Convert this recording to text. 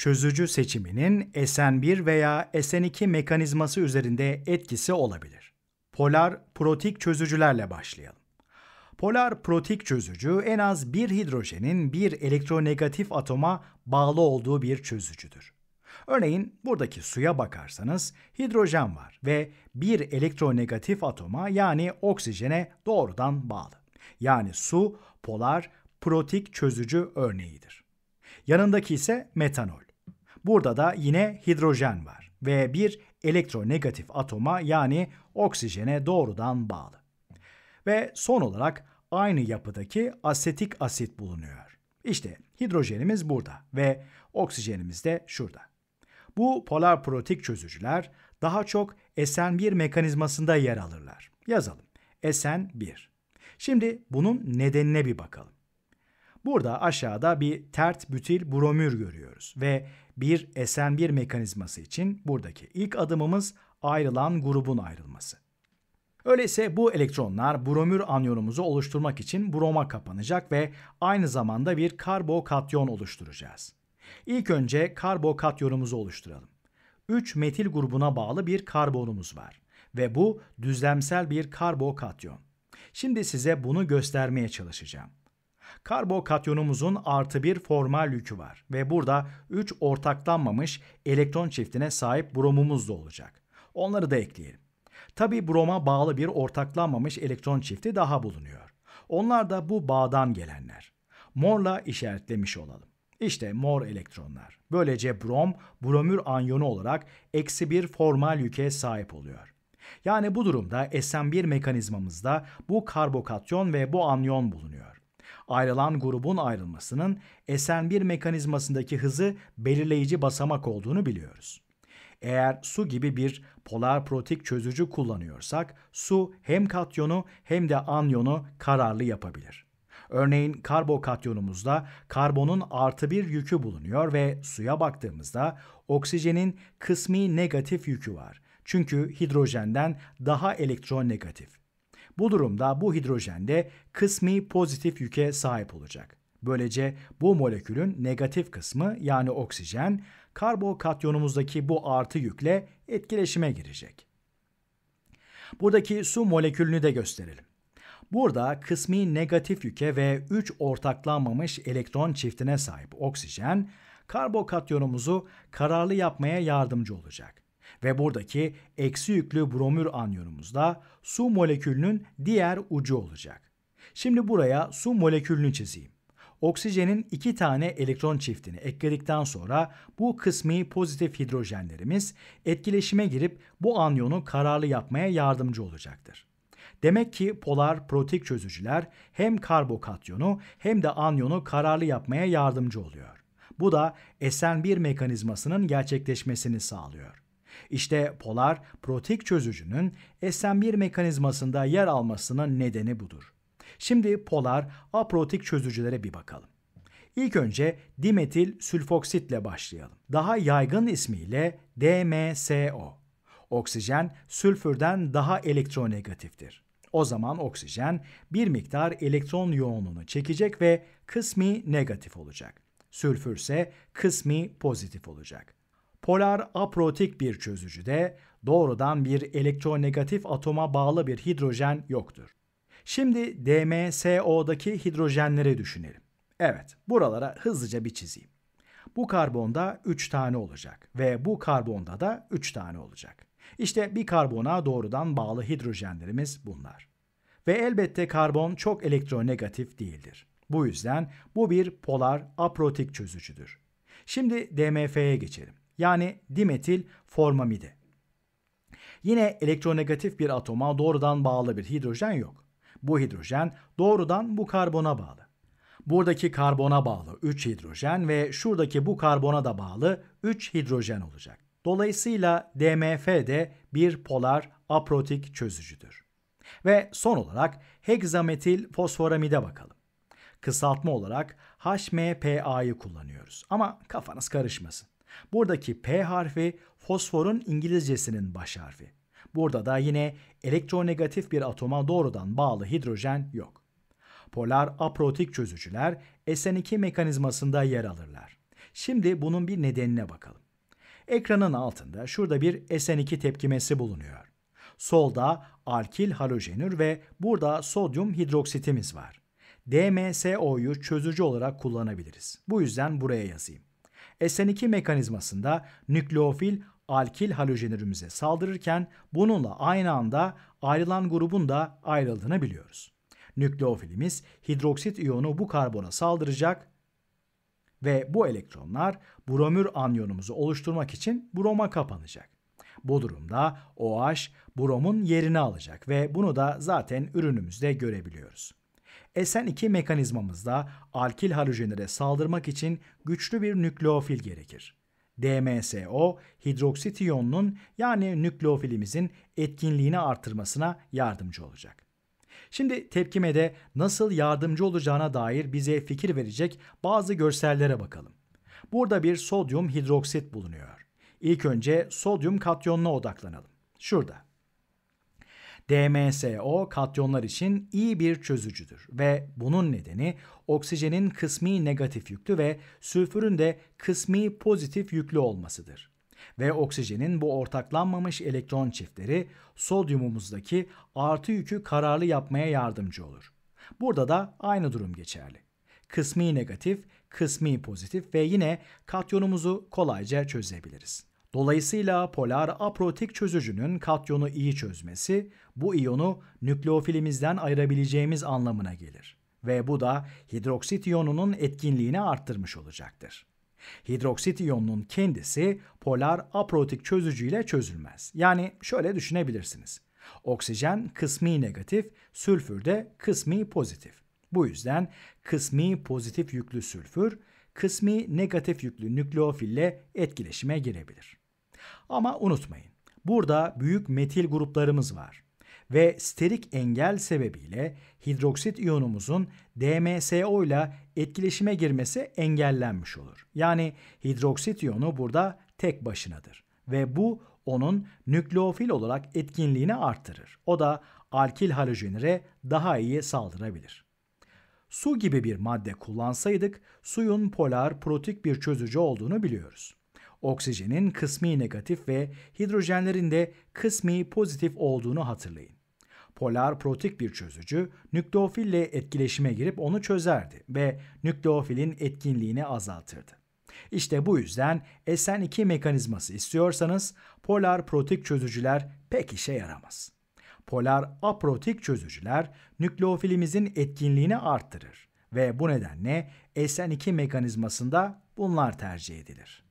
çözücü seçiminin SN1 veya SN2 mekanizması üzerinde etkisi olabilir. Polar protik çözücülerle başlayalım. Polar protik çözücü en az bir hidrojenin bir elektronegatif atoma bağlı olduğu bir çözücüdür. Örneğin buradaki suya bakarsanız hidrojen var ve bir elektronegatif atoma yani oksijene doğrudan bağlı. Yani su polar protik çözücü örneğidir. Yanındaki ise metanol. Burada da yine hidrojen var ve bir elektronegatif atoma yani oksijene doğrudan bağlı. Ve son olarak aynı yapıdaki asetik asit bulunuyor. İşte hidrojenimiz burada ve oksijenimiz de şurada. Bu polar protik çözücüler daha çok SN1 mekanizmasında yer alırlar. Yazalım. SN1. Şimdi bunun nedenine bir bakalım. Burada aşağıda bir tert bütil bromür görüyoruz ve bir SN1 mekanizması için buradaki ilk adımımız ayrılan grubun ayrılması. Öyleyse bu elektronlar bromür anyonumuzu oluşturmak için broma kapanacak ve aynı zamanda bir karbokatyon oluşturacağız. İlk önce karbokatyonumuzu oluşturalım. 3 metil grubuna bağlı bir karbonumuz var ve bu düzlemsel bir karbokatyon. Şimdi size bunu göstermeye çalışacağım. Karbokatyonumuzun artı bir formal yükü var ve burada 3 ortaklanmamış elektron çiftine sahip bromumuz da olacak. Onları da ekleyelim. Tabi broma bağlı bir ortaklanmamış elektron çifti daha bulunuyor. Onlar da bu bağdan gelenler. Morla işaretlemiş olalım. İşte mor elektronlar. Böylece brom, bromür anyonu olarak eksi bir formal yüke sahip oluyor. Yani bu durumda SM1 mekanizmamızda bu karbokatyon ve bu anyon bulunuyor ayrılan grubun ayrılmasının SN1 mekanizmasındaki hızı belirleyici basamak olduğunu biliyoruz. Eğer su gibi bir polar protik çözücü kullanıyorsak su hem katyonu hem de anyonu kararlı yapabilir. Örneğin karbokatyonumuzda karbonun artı bir yükü bulunuyor ve suya baktığımızda oksijenin kısmi negatif yükü var. Çünkü hidrojenden daha elektron negatif. Bu durumda bu hidrojen de kısmi pozitif yüke sahip olacak. Böylece bu molekülün negatif kısmı yani oksijen karbokatyonumuzdaki bu artı yükle etkileşime girecek. Buradaki su molekülünü de gösterelim. Burada kısmi negatif yüke ve 3 ortaklanmamış elektron çiftine sahip oksijen, karbokatyonumuzu kararlı yapmaya yardımcı olacak. Ve buradaki eksi yüklü bromür anyonumuzda su molekülünün diğer ucu olacak. Şimdi buraya su molekülünü çizeyim. Oksijenin iki tane elektron çiftini ekledikten sonra bu kısmi pozitif hidrojenlerimiz etkileşime girip bu anyonu kararlı yapmaya yardımcı olacaktır. Demek ki polar protik çözücüler hem karbokatyonu hem de anyonu kararlı yapmaya yardımcı oluyor. Bu da SN1 mekanizmasının gerçekleşmesini sağlıyor. İşte polar protik çözücünün SM1 mekanizmasında yer almasının nedeni budur. Şimdi polar aprotik çözücülere bir bakalım. İlk önce dimetil sülfoksitle başlayalım. Daha yaygın ismiyle DMSO. Oksijen sülfürden daha elektronegatiftir. O zaman oksijen bir miktar elektron yoğunluğunu çekecek ve kısmi negatif olacak. Sülfür ise kısmi pozitif olacak polar aprotik bir çözücüde doğrudan bir elektronegatif atoma bağlı bir hidrojen yoktur. Şimdi DMSO'daki hidrojenleri düşünelim. Evet, buralara hızlıca bir çizeyim. Bu karbonda 3 tane olacak ve bu karbonda da 3 tane olacak. İşte bir karbona doğrudan bağlı hidrojenlerimiz bunlar. Ve elbette karbon çok elektronegatif değildir. Bu yüzden bu bir polar aprotik çözücüdür. Şimdi DMF'ye geçelim yani dimetil formamidi. Yine elektronegatif bir atoma doğrudan bağlı bir hidrojen yok. Bu hidrojen doğrudan bu karbona bağlı. Buradaki karbona bağlı 3 hidrojen ve şuradaki bu karbona da bağlı 3 hidrojen olacak. Dolayısıyla DMF de bir polar aprotik çözücüdür. Ve son olarak hexametil fosforamide bakalım. Kısaltma olarak HMPA'yı kullanıyoruz ama kafanız karışmasın. Buradaki P harfi fosforun İngilizcesinin baş harfi. Burada da yine elektronegatif bir atoma doğrudan bağlı hidrojen yok. Polar aprotik çözücüler SN2 mekanizmasında yer alırlar. Şimdi bunun bir nedenine bakalım. Ekranın altında şurada bir SN2 tepkimesi bulunuyor. Solda alkil halojenür ve burada sodyum hidroksitimiz var. DMSO'yu çözücü olarak kullanabiliriz. Bu yüzden buraya yazayım. SN2 mekanizmasında nükleofil alkil halojenürümüze saldırırken bununla aynı anda ayrılan grubun da ayrıldığını biliyoruz. Nükleofilimiz hidroksit iyonu bu karbona saldıracak ve bu elektronlar bromür anyonumuzu oluşturmak için broma kapanacak. Bu durumda OH bromun yerini alacak ve bunu da zaten ürünümüzde görebiliyoruz. SN2 mekanizmamızda alkil halojenlere saldırmak için güçlü bir nükleofil gerekir. DMSO, hidroksit iyonunun yani nükleofilimizin etkinliğini artırmasına yardımcı olacak. Şimdi tepkimede nasıl yardımcı olacağına dair bize fikir verecek bazı görsellere bakalım. Burada bir sodyum hidroksit bulunuyor. İlk önce sodyum katyonuna odaklanalım. Şurada. DMSO katyonlar için iyi bir çözücüdür ve bunun nedeni oksijenin kısmi negatif yüklü ve sülfürün de kısmi pozitif yüklü olmasıdır. Ve oksijenin bu ortaklanmamış elektron çiftleri sodyumumuzdaki artı yükü kararlı yapmaya yardımcı olur. Burada da aynı durum geçerli. Kısmi negatif, kısmi pozitif ve yine katyonumuzu kolayca çözebiliriz. Dolayısıyla polar aprotik çözücünün katyonu iyi çözmesi bu iyonu nükleofilimizden ayırabileceğimiz anlamına gelir ve bu da hidroksit iyonunun etkinliğini arttırmış olacaktır. Hidroksit iyonunun kendisi polar aprotik çözücüyle çözülmez. Yani şöyle düşünebilirsiniz. Oksijen kısmi negatif, sülfür de kısmi pozitif. Bu yüzden kısmi pozitif yüklü sülfür, kısmi negatif yüklü nükleofille etkileşime girebilir. Ama unutmayın. Burada büyük metil gruplarımız var ve sterik engel sebebiyle hidroksit iyonumuzun DMSO ile etkileşime girmesi engellenmiş olur. Yani hidroksit iyonu burada tek başınadır ve bu onun nükleofil olarak etkinliğini artırır. O da alkil halojenlere daha iyi saldırabilir. Su gibi bir madde kullansaydık suyun polar protik bir çözücü olduğunu biliyoruz oksijenin kısmi negatif ve hidrojenlerin de kısmi pozitif olduğunu hatırlayın. Polar protik bir çözücü nükleofille etkileşime girip onu çözerdi ve nükleofilin etkinliğini azaltırdı. İşte bu yüzden SN2 mekanizması istiyorsanız polar protik çözücüler pek işe yaramaz. Polar aprotik çözücüler nükleofilimizin etkinliğini arttırır ve bu nedenle SN2 mekanizmasında bunlar tercih edilir.